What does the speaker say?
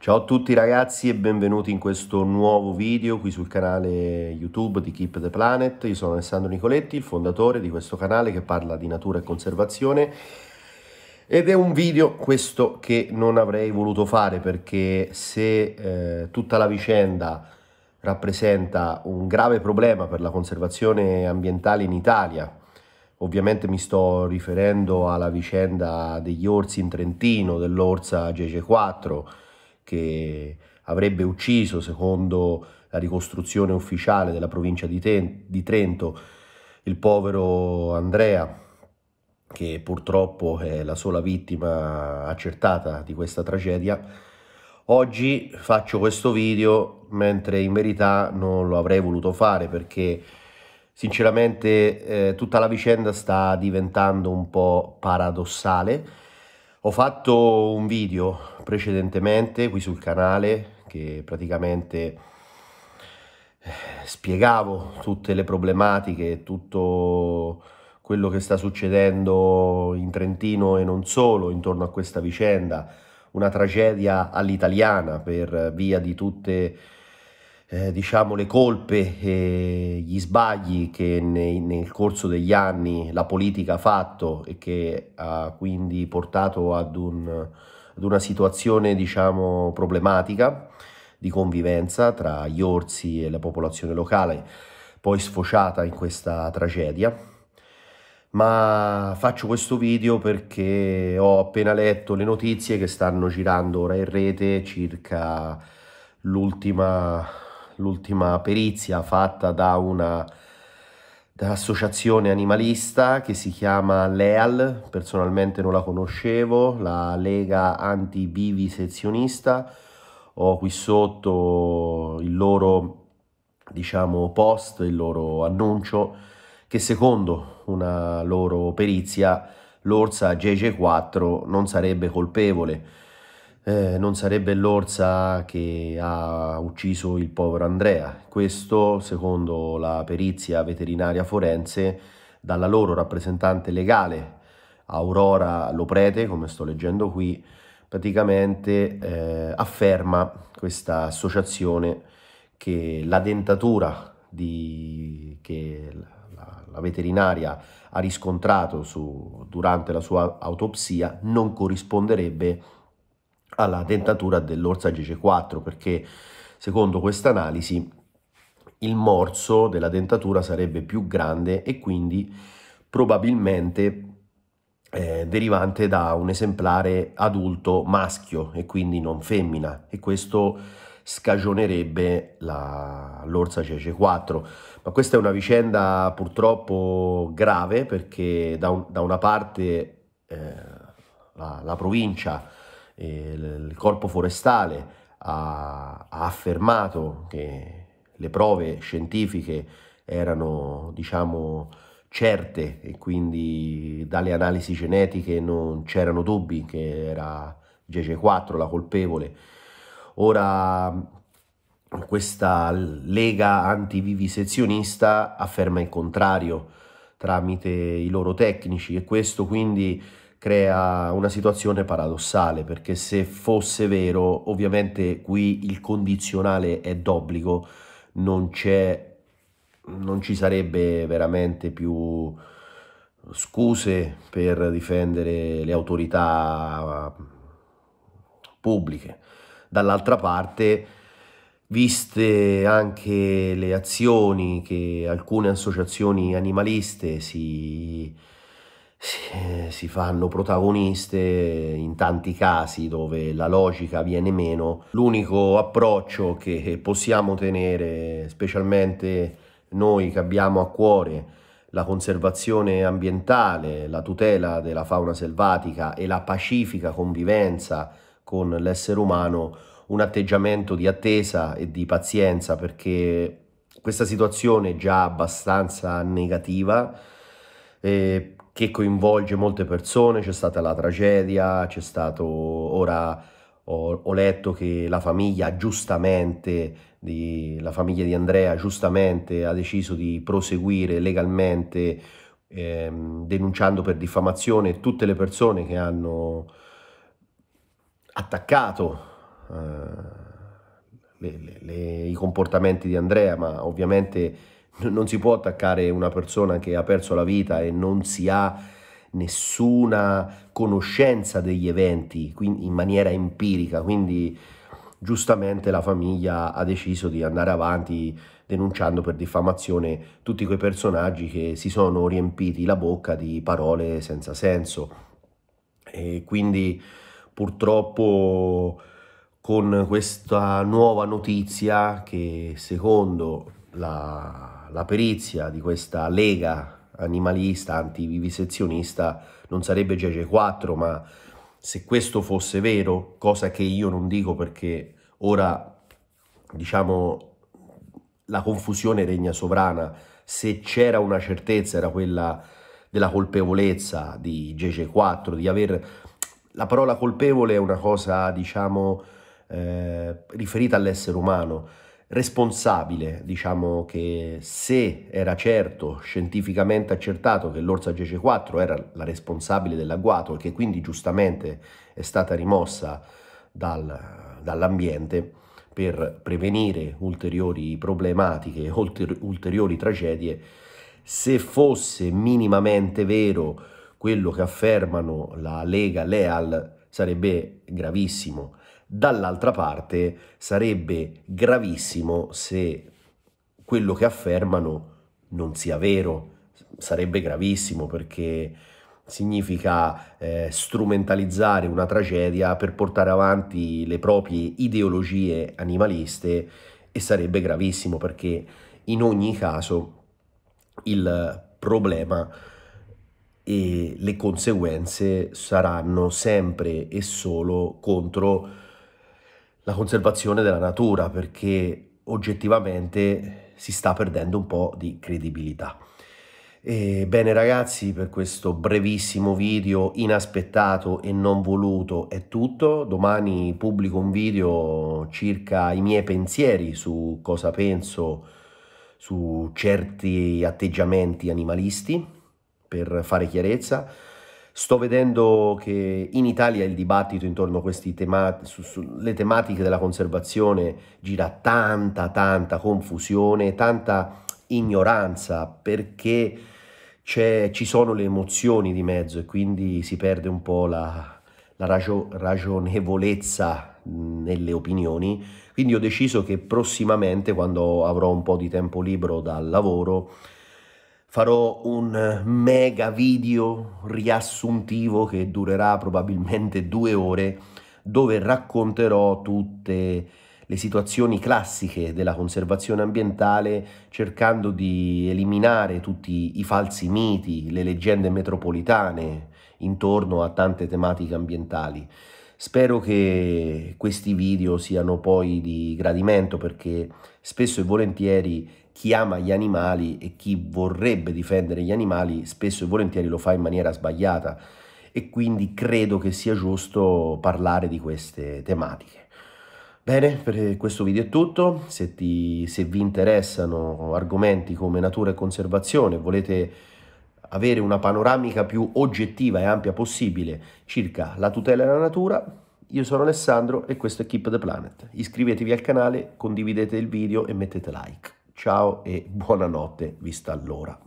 Ciao a tutti ragazzi e benvenuti in questo nuovo video qui sul canale YouTube di Keep the Planet. Io sono Alessandro Nicoletti, il fondatore di questo canale che parla di natura e conservazione ed è un video questo che non avrei voluto fare perché se eh, tutta la vicenda rappresenta un grave problema per la conservazione ambientale in Italia, ovviamente mi sto riferendo alla vicenda degli orsi in Trentino, dell'orsa GG4 che avrebbe ucciso, secondo la ricostruzione ufficiale della provincia di, Ten- di Trento, il povero Andrea, che purtroppo è la sola vittima accertata di questa tragedia. Oggi faccio questo video mentre in verità non lo avrei voluto fare perché sinceramente eh, tutta la vicenda sta diventando un po' paradossale ho fatto un video precedentemente qui sul canale che praticamente eh, spiegavo tutte le problematiche, tutto quello che sta succedendo in Trentino e non solo intorno a questa vicenda, una tragedia all'italiana per via di tutte le eh, diciamo, le colpe e gli sbagli che nei, nel corso degli anni la politica ha fatto e che ha quindi portato ad, un, ad una situazione diciamo, problematica di convivenza tra gli orsi e la popolazione locale, poi sfociata in questa tragedia. Ma faccio questo video perché ho appena letto le notizie che stanno girando ora in rete circa l'ultima l'ultima perizia fatta da una dall'associazione animalista che si chiama LEAL, personalmente non la conoscevo, la Lega Antibivisezionista. ho qui sotto il loro diciamo, post, il loro annuncio, che secondo una loro perizia l'orsa GG4 non sarebbe colpevole eh, non sarebbe l'orsa che ha ucciso il povero Andrea. Questo, secondo la perizia veterinaria forense, dalla loro rappresentante legale, Aurora Loprete, come sto leggendo qui, praticamente eh, afferma questa associazione che la dentatura di, che la, la, veterinaria ha riscontrato su, durante la sua autopsia non corrisponderebbe a alla dentatura dell'orsa GC4 perché secondo questa analisi il morso della dentatura sarebbe più grande e quindi probabilmente eh, derivante da un esemplare adulto maschio e quindi non femmina e questo scagionerebbe l'orsa CC4 ma questa è una vicenda purtroppo grave perché da, un, da una parte eh, la, la provincia eh, il corpo forestale ha, ha, affermato che le prove scientifiche erano diciamo certe e quindi dalle analisi genetiche non c'erano dubbi che era GC4 la colpevole. Ora questa lega antivivisezionista afferma il contrario tramite i loro tecnici e questo quindi crea una situazione paradossale perché se fosse vero, ovviamente qui il condizionale è d'obbligo, non c'è non ci sarebbe veramente più scuse per difendere le autorità pubbliche. Dall'altra parte, viste anche le azioni che alcune associazioni animaliste si, si si fanno protagoniste in tanti casi dove la logica viene meno. L'unico approccio che possiamo tenere, specialmente noi che abbiamo a cuore la conservazione ambientale, la tutela della fauna selvatica e la pacifica convivenza con l'essere umano, un atteggiamento di attesa e di pazienza perché questa situazione è già abbastanza negativa. Eh, che coinvolge molte persone, c'è stata la tragedia, c'è stato ora ho, ho letto che la famiglia giustamente di, la famiglia di Andrea giustamente ha deciso di proseguire legalmente ehm, denunciando per diffamazione tutte le persone che hanno attaccato eh, le, le, le, i comportamenti di Andrea, ma ovviamente non si può attaccare una persona che ha perso la vita e non si ha nessuna conoscenza degli eventi quindi in maniera empirica, quindi giustamente la famiglia ha deciso di andare avanti denunciando per diffamazione tutti quei personaggi che si sono riempiti la bocca di parole senza senso. E quindi purtroppo con questa nuova notizia che secondo la, la perizia di questa lega animalista antivivisezionista non sarebbe GG4, ma se questo fosse vero, cosa che io non dico perché ora diciamo la confusione regna sovrana, se c'era una certezza era quella della colpevolezza di GG4, di aver... La parola colpevole è una cosa, diciamo, eh, riferita all'essere umano, responsabile, diciamo che se era certo, scientificamente accertato che l'Orsa GC4 era la responsabile dell'agguato e che quindi giustamente è stata rimossa dal, dall'ambiente per prevenire ulteriori problematiche, ulteriori tragedie, se fosse minimamente vero quello che affermano la Lega Leal sarebbe gravissimo Dall'altra parte sarebbe gravissimo se quello che affermano non sia vero, sarebbe gravissimo perché significa eh, strumentalizzare una tragedia per portare avanti le proprie ideologie animaliste e sarebbe gravissimo perché in ogni caso il problema e le conseguenze saranno sempre e solo contro la conservazione della natura perché oggettivamente si sta perdendo un po' di credibilità. E bene ragazzi, per questo brevissimo video inaspettato e non voluto è tutto. Domani pubblico un video circa i miei pensieri su cosa penso su certi atteggiamenti animalisti per fare chiarezza. Sto vedendo che in Italia il dibattito intorno a queste tematiche, su, sulle tematiche della conservazione gira tanta, tanta confusione, tanta ignoranza perché ci sono le emozioni di mezzo e quindi si perde un po' la, la ragio, ragionevolezza nelle opinioni. Quindi ho deciso che prossimamente, quando avrò un po' di tempo libero dal lavoro, farò un eh, mega video riassuntivo che durerà probabilmente due ore dove racconterò tutte le situazioni classiche della conservazione ambientale cercando di eliminare tutti i falsi miti, le leggende metropolitane intorno a tante tematiche ambientali. Spero che questi video siano poi di gradimento perché spesso e volentieri chi ama gli animali e chi vorrebbe difendere gli animali spesso e volentieri lo fa in maniera sbagliata e quindi credo che sia giusto parlare di queste tematiche. Bene, per eh, questo video è tutto, se, ti, se vi interessano argomenti come natura e conservazione, volete avere una panoramica più oggettiva e ampia possibile circa la tutela della natura, io sono Alessandro e questo è Keep the Planet. Iscrivetevi al canale, condividete il video e mettete like. Ciao e buonanotte, vista allora.